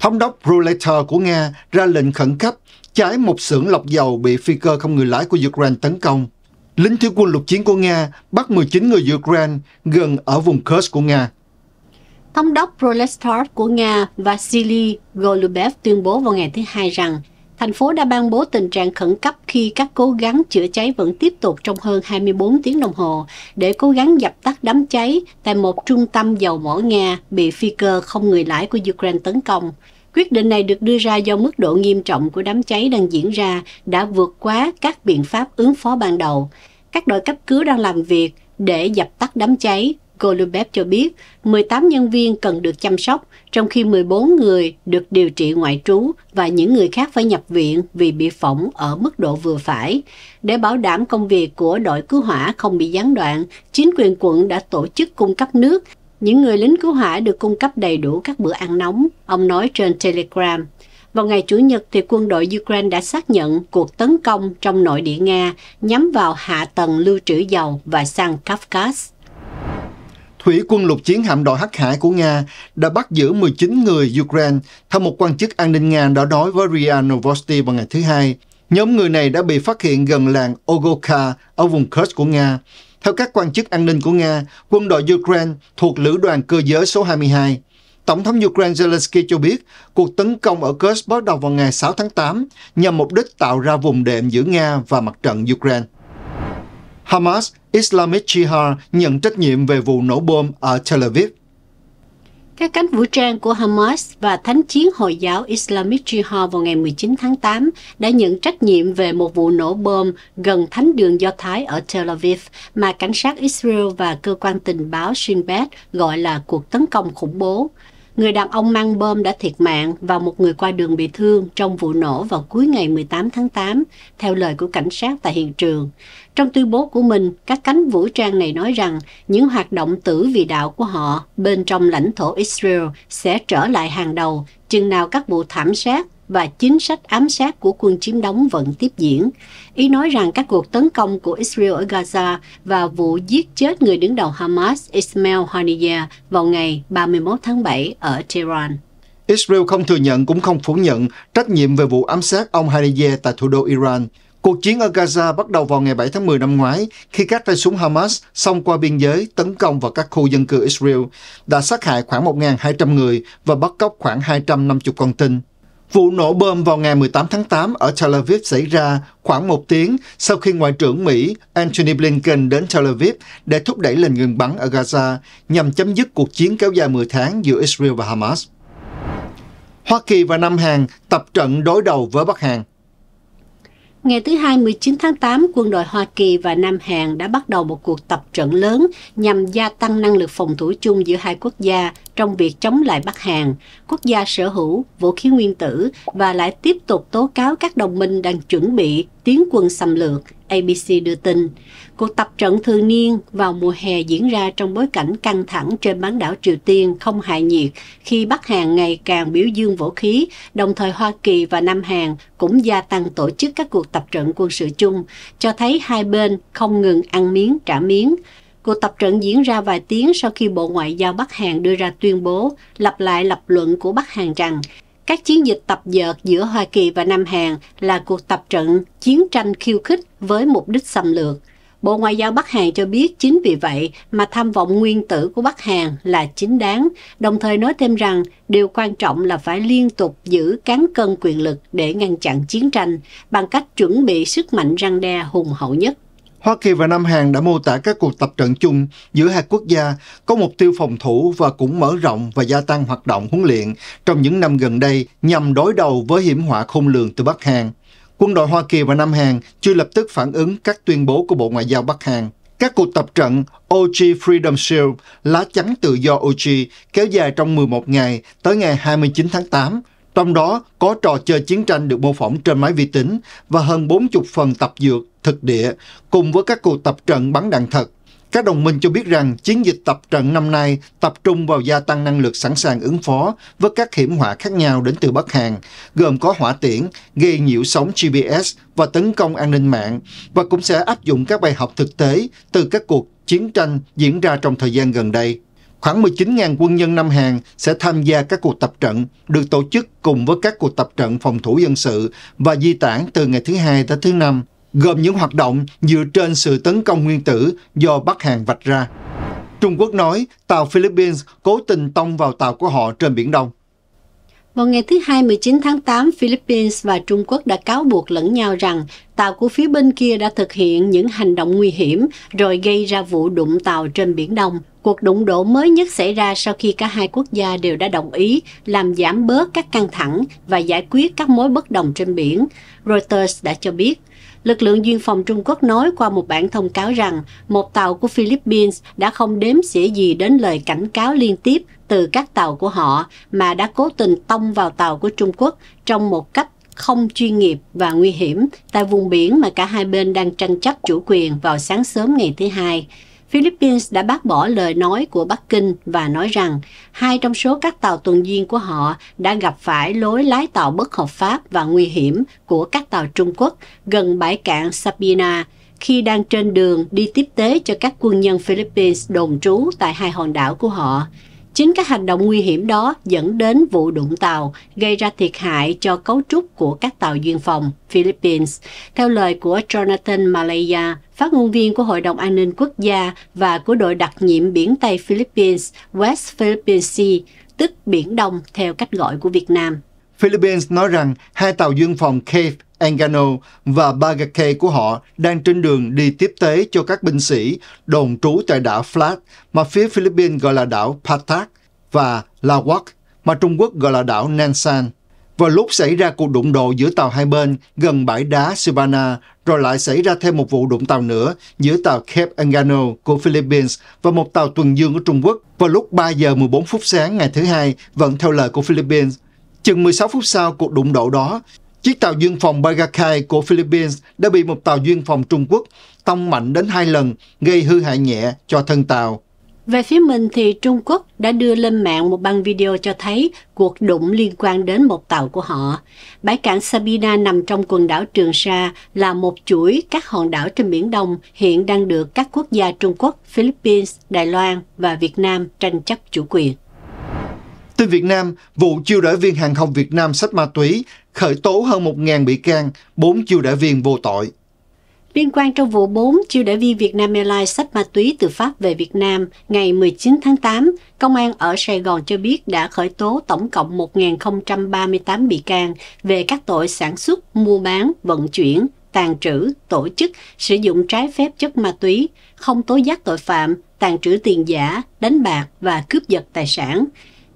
Thống đốc Bruleter của Nga ra lệnh khẩn cấp trái một xưởng lọc dầu bị phi cơ không người lái của Ukraine tấn công. Lính thiếu quân lục chiến của Nga bắt 19 người Ukraine gần ở vùng Kursk của Nga. Thống đốc Prolestar của Nga Vasily Golubev tuyên bố vào ngày thứ Hai rằng thành phố đã ban bố tình trạng khẩn cấp khi các cố gắng chữa cháy vẫn tiếp tục trong hơn 24 tiếng đồng hồ để cố gắng dập tắt đám cháy tại một trung tâm dầu mỏ Nga bị phi cơ không người lái của Ukraine tấn công. Quyết định này được đưa ra do mức độ nghiêm trọng của đám cháy đang diễn ra đã vượt quá các biện pháp ứng phó ban đầu. Các đội cấp cứu đang làm việc để dập tắt đám cháy Golubep cho biết 18 nhân viên cần được chăm sóc, trong khi 14 người được điều trị ngoại trú và những người khác phải nhập viện vì bị phỏng ở mức độ vừa phải. Để bảo đảm công việc của đội cứu hỏa không bị gián đoạn, chính quyền quận đã tổ chức cung cấp nước. Những người lính cứu hỏa được cung cấp đầy đủ các bữa ăn nóng, ông nói trên Telegram. Vào ngày Chủ nhật thì quân đội Ukraine đã xác nhận cuộc tấn công trong nội địa Nga nhắm vào hạ tầng lưu trữ dầu và sang Kafkas thủy quân lục chiến hạm đội hắc hải của Nga đã bắt giữ 19 người Ukraine, theo một quan chức an ninh Nga đã nói với RIA Novosti vào ngày thứ Hai. Nhóm người này đã bị phát hiện gần làng Ogoka ở vùng Kursk của Nga. Theo các quan chức an ninh của Nga, quân đội Ukraine thuộc lữ đoàn cơ giới số 22. Tổng thống Ukraine Zelensky cho biết cuộc tấn công ở Kursk bắt đầu vào ngày 6 tháng 8 nhằm mục đích tạo ra vùng đệm giữa Nga và mặt trận Ukraine. Hamas Islamic Jihad nhận trách nhiệm về vụ nổ bom ở Tel Aviv. Các cánh vũ trang của Hamas và Thánh chiến Hồi giáo Islamic Jihad vào ngày 19 tháng 8 đã nhận trách nhiệm về một vụ nổ bom gần thánh đường Do Thái ở Tel Aviv mà cảnh sát Israel và cơ quan tình báo Shin Bet gọi là cuộc tấn công khủng bố. Người đàn ông mang bom đã thiệt mạng và một người qua đường bị thương trong vụ nổ vào cuối ngày 18 tháng 8, theo lời của cảnh sát tại hiện trường. Trong tuyên bố của mình, các cánh vũ trang này nói rằng những hoạt động tử vì đạo của họ bên trong lãnh thổ Israel sẽ trở lại hàng đầu chừng nào các vụ thảm sát và chính sách ám sát của quân chiếm đóng vẫn tiếp diễn. Ý nói rằng các cuộc tấn công của Israel ở Gaza và vụ giết chết người đứng đầu Hamas Ismail Haniyeh vào ngày 31 tháng 7 ở Tehran. Israel không thừa nhận cũng không phủ nhận trách nhiệm về vụ ám sát ông Haniyeh tại thủ đô Iran. Cuộc chiến ở Gaza bắt đầu vào ngày 7 tháng 10 năm ngoái khi các tay súng Hamas xông qua biên giới tấn công vào các khu dân cư Israel, đã sát hại khoảng 1.200 người và bắt cóc khoảng 250 con tin. Vụ nổ bom vào ngày 18 tháng 8 ở Tel Aviv xảy ra khoảng một tiếng sau khi Ngoại trưởng Mỹ Antony Blinken đến Tel Aviv để thúc đẩy lệnh ngừng bắn ở Gaza nhằm chấm dứt cuộc chiến kéo dài 10 tháng giữa Israel và Hamas. Hoa Kỳ và Nam Hàn tập trận đối đầu với Bắc Hàn. Ngày thứ Hai 19 tháng 8, quân đội Hoa Kỳ và Nam Hàn đã bắt đầu một cuộc tập trận lớn nhằm gia tăng năng lực phòng thủ chung giữa hai quốc gia trong việc chống lại Bắc Hàn, quốc gia sở hữu vũ khí nguyên tử và lại tiếp tục tố cáo các đồng minh đang chuẩn bị tiến quân xâm lược, ABC đưa tin. Cuộc tập trận thường niên vào mùa hè diễn ra trong bối cảnh căng thẳng trên bán đảo Triều Tiên không hạ nhiệt khi Bắc Hàn ngày càng biểu dương vũ khí, đồng thời Hoa Kỳ và Nam Hàn cũng gia tăng tổ chức các cuộc tập trận quân sự chung, cho thấy hai bên không ngừng ăn miếng trả miếng. Cuộc tập trận diễn ra vài tiếng sau khi Bộ Ngoại giao Bắc Hàn đưa ra tuyên bố lặp lại lập luận của Bắc Hàn rằng các chiến dịch tập dợt giữa Hoa Kỳ và Nam Hàn là cuộc tập trận chiến tranh khiêu khích với mục đích xâm lược. Bộ Ngoại giao Bắc Hàn cho biết chính vì vậy mà tham vọng nguyên tử của Bắc Hàn là chính đáng, đồng thời nói thêm rằng điều quan trọng là phải liên tục giữ cán cân quyền lực để ngăn chặn chiến tranh bằng cách chuẩn bị sức mạnh răng đe hùng hậu nhất. Hoa Kỳ và Nam Hàn đã mô tả các cuộc tập trận chung giữa hai quốc gia có mục tiêu phòng thủ và cũng mở rộng và gia tăng hoạt động huấn luyện trong những năm gần đây nhằm đối đầu với hiểm họa khôn lường từ Bắc Hàn. Quân đội Hoa Kỳ và Nam Hàn chưa lập tức phản ứng các tuyên bố của Bộ Ngoại giao Bắc Hàn. Các cuộc tập trận OG Freedom Shield, lá chắn tự do OG, kéo dài trong 11 ngày tới ngày 29 tháng 8, trong đó có trò chơi chiến tranh được mô phỏng trên máy vi tính và hơn 40 phần tập dược thực địa cùng với các cuộc tập trận bắn đạn thật. Các đồng minh cho biết rằng chiến dịch tập trận năm nay tập trung vào gia tăng năng lực sẵn sàng ứng phó với các hiểm họa khác nhau đến từ Bắc Hàn, gồm có hỏa tiễn, gây nhiễu sóng GPS và tấn công an ninh mạng, và cũng sẽ áp dụng các bài học thực tế từ các cuộc chiến tranh diễn ra trong thời gian gần đây. Khoảng 19.000 quân nhân Nam Hàn sẽ tham gia các cuộc tập trận được tổ chức cùng với các cuộc tập trận phòng thủ dân sự và di tản từ ngày thứ hai tới thứ năm, gồm những hoạt động dựa trên sự tấn công nguyên tử do Bắc Hàn vạch ra. Trung Quốc nói tàu Philippines cố tình tông vào tàu của họ trên Biển Đông. Vào ngày thứ Hai 19 tháng 8, Philippines và Trung Quốc đã cáo buộc lẫn nhau rằng tàu của phía bên kia đã thực hiện những hành động nguy hiểm rồi gây ra vụ đụng tàu trên Biển Đông Cuộc đụng độ mới nhất xảy ra sau khi cả hai quốc gia đều đã đồng ý làm giảm bớt các căng thẳng và giải quyết các mối bất đồng trên biển, Reuters đã cho biết. Lực lượng duyên phòng Trung Quốc nói qua một bản thông cáo rằng một tàu của Philippines đã không đếm xỉa gì đến lời cảnh cáo liên tiếp từ các tàu của họ mà đã cố tình tông vào tàu của Trung Quốc trong một cách không chuyên nghiệp và nguy hiểm tại vùng biển mà cả hai bên đang tranh chấp chủ quyền vào sáng sớm ngày thứ Hai. Philippines đã bác bỏ lời nói của Bắc Kinh và nói rằng hai trong số các tàu tuần duyên của họ đã gặp phải lối lái tàu bất hợp pháp và nguy hiểm của các tàu Trung Quốc gần bãi cạn Sabina khi đang trên đường đi tiếp tế cho các quân nhân Philippines đồn trú tại hai hòn đảo của họ. Chính các hành động nguy hiểm đó dẫn đến vụ đụng tàu, gây ra thiệt hại cho cấu trúc của các tàu duyên phòng Philippines. Theo lời của Jonathan Malaya, phát ngôn viên của Hội đồng An ninh Quốc gia và của đội đặc nhiệm biển Tây Philippines, West Philippine Sea, tức Biển Đông theo cách gọi của Việt Nam. Philippines nói rằng hai tàu dân phòng Cave Engano và Bagakay của họ đang trên đường đi tiếp tế cho các binh sĩ đồn trú tại đảo Flat mà phía Philippines gọi là đảo Patak và Lawak mà Trung Quốc gọi là đảo Nansan. Vào lúc xảy ra cuộc đụng độ giữa tàu hai bên gần bãi đá Sibana, rồi lại xảy ra thêm một vụ đụng tàu nữa giữa tàu Cape Engano của Philippines và một tàu tuần dương của Trung Quốc. Vào lúc 3 giờ 14 phút sáng ngày thứ hai, vẫn theo lời của Philippines, Chừng 16 phút sau cuộc đụng độ đó, chiếc tàu dân phòng Bagakai của Philippines đã bị một tàu dân phòng Trung Quốc tông mạnh đến hai lần, gây hư hại nhẹ cho thân tàu. Về phía mình thì Trung Quốc đã đưa lên mạng một băng video cho thấy cuộc đụng liên quan đến một tàu của họ. Bãi cảng Sabina nằm trong quần đảo Trường Sa là một chuỗi các hòn đảo trên Biển Đông hiện đang được các quốc gia Trung Quốc, Philippines, Đài Loan và Việt Nam tranh chấp chủ quyền tin Việt Nam, vụ chiêu đãi viên hàng không Việt Nam sách ma túy khởi tố hơn 1.000 bị can, 4 chiêu đãi viên vô tội. Liên quan trong vụ 4 chiêu đãi viên Việt Nam Airlines sách ma túy từ Pháp về Việt Nam ngày 19 tháng 8, Công an ở Sài Gòn cho biết đã khởi tố tổng cộng 1.038 bị can về các tội sản xuất, mua bán, vận chuyển, tàn trữ, tổ chức, sử dụng trái phép chất ma túy, không tố giác tội phạm, tàn trữ tiền giả, đánh bạc và cướp giật tài sản.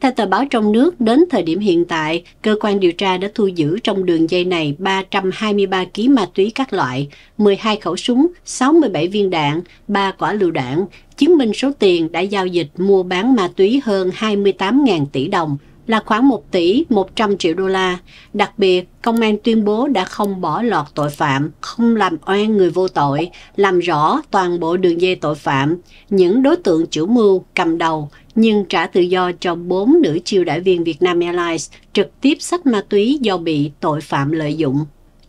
Theo tờ báo trong nước, đến thời điểm hiện tại, cơ quan điều tra đã thu giữ trong đường dây này 323 kg ma túy các loại, 12 khẩu súng, 67 viên đạn, 3 quả lựu đạn, chứng minh số tiền đã giao dịch mua bán ma túy hơn 28.000 tỷ đồng, là khoảng 1 tỷ 100 triệu đô la. Đặc biệt, công an tuyên bố đã không bỏ lọt tội phạm, không làm oan người vô tội, làm rõ toàn bộ đường dây tội phạm, những đối tượng chủ mưu, cầm đầu, nhưng trả tự do cho bốn nữ chiêu đại viên Vietnam Airlines trực tiếp sách ma túy do bị tội phạm lợi dụng.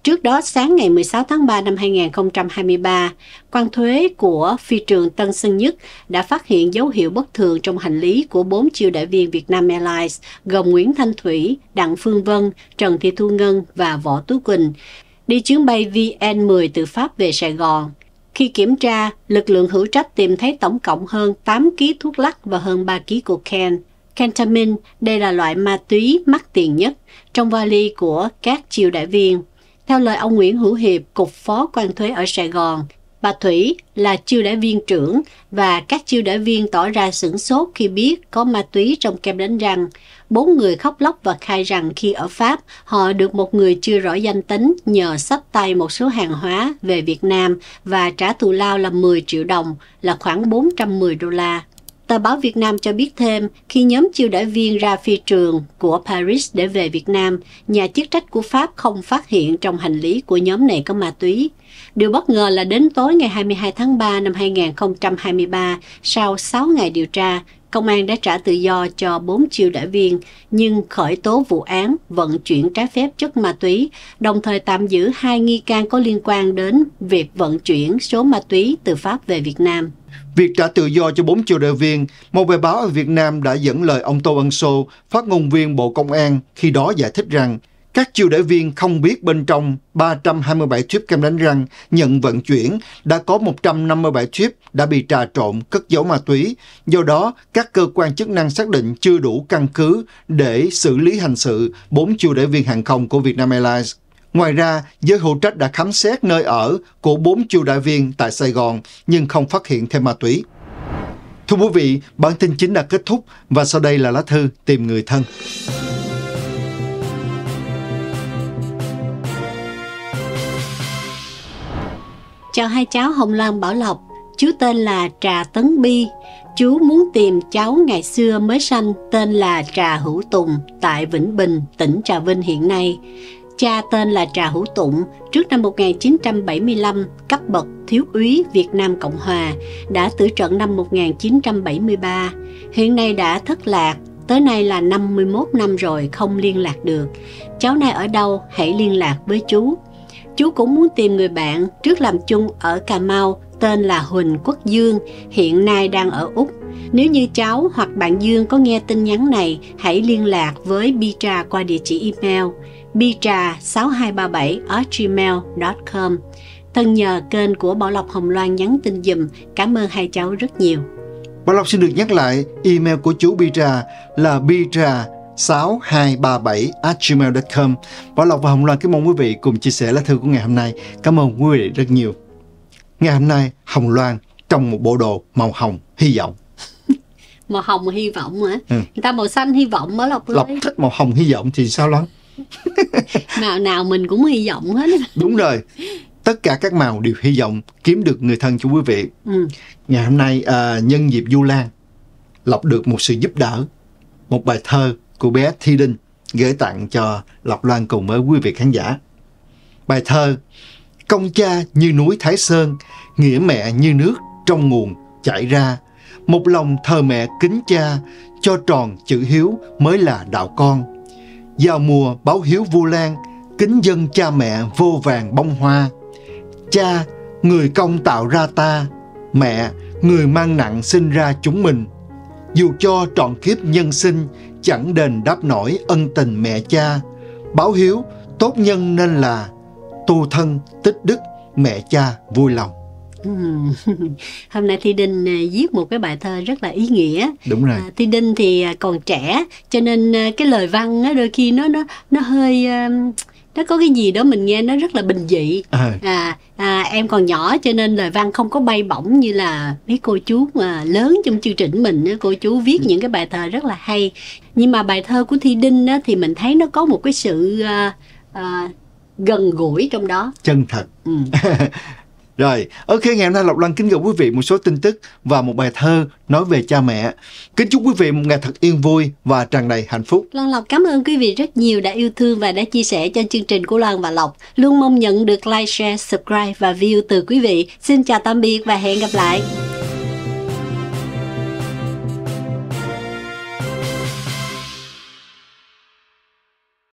Trước đó, sáng ngày 16 tháng 3 năm 2023, quan thuế của phi trường Tân Sơn Nhất đã phát hiện dấu hiệu bất thường trong hành lý của bốn chiêu đại viên Vietnam Airlines gồm Nguyễn Thanh Thủy, Đặng Phương Vân, Trần Thị Thu Ngân và Võ Tú Quỳnh đi chuyến bay VN10 từ Pháp về Sài Gòn. Khi kiểm tra, lực lượng hữu trách tìm thấy tổng cộng hơn 8 kg thuốc lắc và hơn 3 kg cocaine. Kentamin, đây là loại ma túy mắc tiền nhất trong vali của các triều đại viên. Theo lời ông Nguyễn Hữu Hiệp, Cục Phó quan thuế ở Sài Gòn, Bà Thủy là chiêu đại viên trưởng và các chiêu đại viên tỏ ra sửng sốt khi biết có ma túy trong kem đánh răng. Bốn người khóc lóc và khai rằng khi ở Pháp, họ được một người chưa rõ danh tính nhờ sách tay một số hàng hóa về Việt Nam và trả thù lao là 10 triệu đồng, là khoảng 410 đô la. Tờ báo Việt Nam cho biết thêm, khi nhóm chiêu đại viên ra phi trường của Paris để về Việt Nam, nhà chức trách của Pháp không phát hiện trong hành lý của nhóm này có ma túy. Điều bất ngờ là đến tối ngày 22 tháng 3 năm 2023, sau 6 ngày điều tra, công an đã trả tự do cho 4 triệu đại viên nhưng khởi tố vụ án vận chuyển trái phép chất ma túy, đồng thời tạm giữ hai nghi can có liên quan đến việc vận chuyển số ma túy từ Pháp về Việt Nam. Việc trả tự do cho 4 triệu đại viên, một bài báo ở Việt Nam đã dẫn lời ông Tô Ân Sô, phát ngôn viên Bộ Công an, khi đó giải thích rằng các chiêu đại viên không biết bên trong 327 tuyếp kem đánh răng nhận vận chuyển đã có 157 tuyếp đã bị trà trộn cất giấu ma túy. Do đó, các cơ quan chức năng xác định chưa đủ căn cứ để xử lý hành sự 4 chiêu đại viên hàng không của Vietnam Airlines. Ngoài ra, giới hữu trách đã khám xét nơi ở của 4 chiêu đại viên tại Sài Gòn nhưng không phát hiện thêm ma túy. Thưa quý vị, bản tin chính đã kết thúc và sau đây là lá thư tìm người thân. cho hai cháu Hồng Loan Bảo Lộc. Chú tên là Trà Tấn Bi. Chú muốn tìm cháu ngày xưa mới sanh tên là Trà Hữu Tùng tại Vĩnh Bình, tỉnh Trà Vinh hiện nay. Cha tên là Trà Hữu Tụng, trước năm 1975, cấp bậc thiếu úy Việt Nam Cộng Hòa, đã tử trận năm 1973. Hiện nay đã thất lạc, tới nay là 51 năm rồi không liên lạc được. Cháu này ở đâu, hãy liên lạc với chú chú cũng muốn tìm người bạn trước làm chung ở Cà Mau tên là Huỳnh Quốc Dương, hiện nay đang ở Úc. Nếu như cháu hoặc bạn Dương có nghe tin nhắn này, hãy liên lạc với bi trà qua địa chỉ email bitra6237@gmail.com. Thân nhờ kênh của Bảo Lộc Hồng Loan nhắn tin dùm, cảm ơn hai cháu rất nhiều. Bảo Lộc xin được nhắc lại, email của chú bi trà là bitra 6237 gmail.com Bảo Lộc và Hồng Loan cảm ơn quý vị cùng chia sẻ lá thư của ngày hôm nay. Cảm ơn quý vị rất nhiều. Ngày hôm nay, Hồng Loan trong một bộ đồ màu hồng hy vọng. màu hồng hy vọng hả? Ừ. Người ta màu xanh hy vọng mới Lộc Lộc thích màu hồng hy vọng thì sao Loan? màu nào mình cũng hy vọng hết. Đúng rồi. Tất cả các màu đều hy vọng kiếm được người thân cho quý vị. Ừ. Ngày hôm nay à, nhân dịp Du Lan, Lộc được một sự giúp đỡ, một bài thơ của bé Thi Đinh gửi tặng cho Lộc Loan cùng với quý vị khán giả. Bài thơ Công cha như núi Thái Sơn, nghĩa mẹ như nước trong nguồn chảy ra. Một lòng thờ mẹ kính cha, cho tròn chữ hiếu mới là đạo con. Giao mùa báo hiếu vu lan, kính dân cha mẹ vô vàng bông hoa. Cha, người công tạo ra ta, mẹ, người mang nặng sinh ra chúng mình. Dù cho trọn kiếp nhân sinh, chẳng đền đáp nổi ân tình mẹ cha. Báo hiếu tốt nhân nên là tu thân tích đức mẹ cha vui lòng. Ừ. hôm nay thi đinh à, viết một cái bài thơ rất là ý nghĩa đúng rồi à, thi đinh thì à, còn trẻ cho nên cái lời văn đó, đôi khi nó nó nó hơi nó có cái gì đó mình nghe nó rất là bình dị à. à, à, em còn nhỏ cho nên lời văn không có bay bổng như là mấy cô chú mà lớn trong chương trình mình cô chú viết ừ. những cái bài thơ rất là hay nhưng mà bài thơ của thi đinh á, thì mình thấy nó có một cái sự à, à, gần gũi trong đó chân thật ừ. Rồi, ok ngày hôm nay Lộc Lan kính gửi quý vị một số tin tức và một bài thơ nói về cha mẹ. Kính chúc quý vị một ngày thật yên vui và tràn đầy hạnh phúc. Lan Lộc cảm ơn quý vị rất nhiều đã yêu thương và đã chia sẻ cho chương trình của Lan và Lộc. Luôn mong nhận được like, share, subscribe và view từ quý vị. Xin chào tạm biệt và hẹn gặp lại.